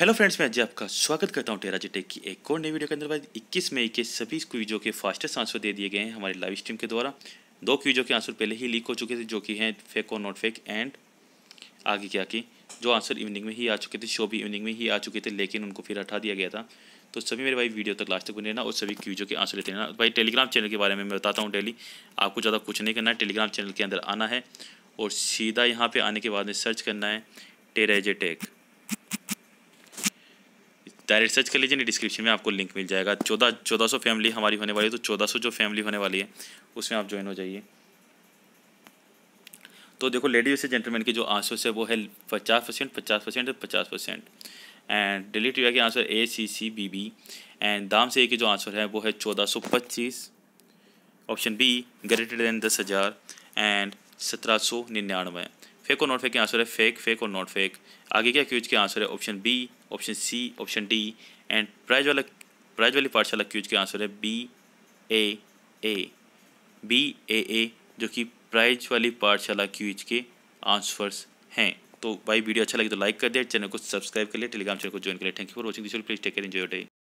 hello friends मैं अजय आपका स्वागत करता हूं टेरा टेक की एक और नई वीडियो के अंदर बाद 21 मई के सभी क्वीजों के फास्टेस्ट आंसर दे दिए गए हैं हमारे लाइव स्ट्रीम के द्वारा दो क्वीजों के आंसर पहले ही लीक हो चुके थे जो कि हैं फेक और नॉट फेक एंड आगे क्या की जो आंसर इवनिंग में ही आ चुके थे शो भी इवनिंग में ही आ चुके थे लेकिन उनको फिर हटा दिया गया था तो सभी मेरे भाई वीडियो तक लास्ट तक बने रहना और सभी क्यूजों के आंसर लेते रहना भाई टेलीग्राम चैनल के बारे में मैं बताता हूँ डेली आपको ज़्यादा कुछ नहीं करना है टेलीग्राम चैनल के अंदर आना है और सीधा यहाँ पर आने के बाद में सर्च करना है टेराजे टेक डायरेक्ट सर्च कर लीजिए नहीं डिस्क्रिप्शन में आपको लिंक मिल जाएगा चौदह चौदह सौ फैमिली हमारी होने वाली है तो चौदह सौ जो फैमिली होने वाली है उसमें आप ज्वाइन हो जाइए तो देखो लेडीज से जेंटलमैन के जो आंसर्स है वो है पचास परसेंट पचास परसेंट पचास परसेंट एंड डिलीट टीवा के answer A C C B B and दाम से ए के जो आंसर है वो है चौदह सौ पच्चीस ऑप्शन बी ग्रेटर देन दस हज़ार एंड सत्रह सौ निन्यानवे फेक और नॉट फेक के आंसर है फेक फेक और नॉट फेक आगे क्या क्यूज के आंसर है option B option C option D and prize वाला प्राइज वाली पाठशाला क्यूज के आंसर है बी ए ए बी ए ए जो कि प्राइज वाली पाठशाला क्यूज के आंसर्स हैं तो भाई वीडियो अच्छा लगे तो लाइक कर दे चैनल को सब्सक्राइब कर लिया टेलीग्राम चैनल को ज्वाइन कर लिया thank you for watching this please take care enjoy day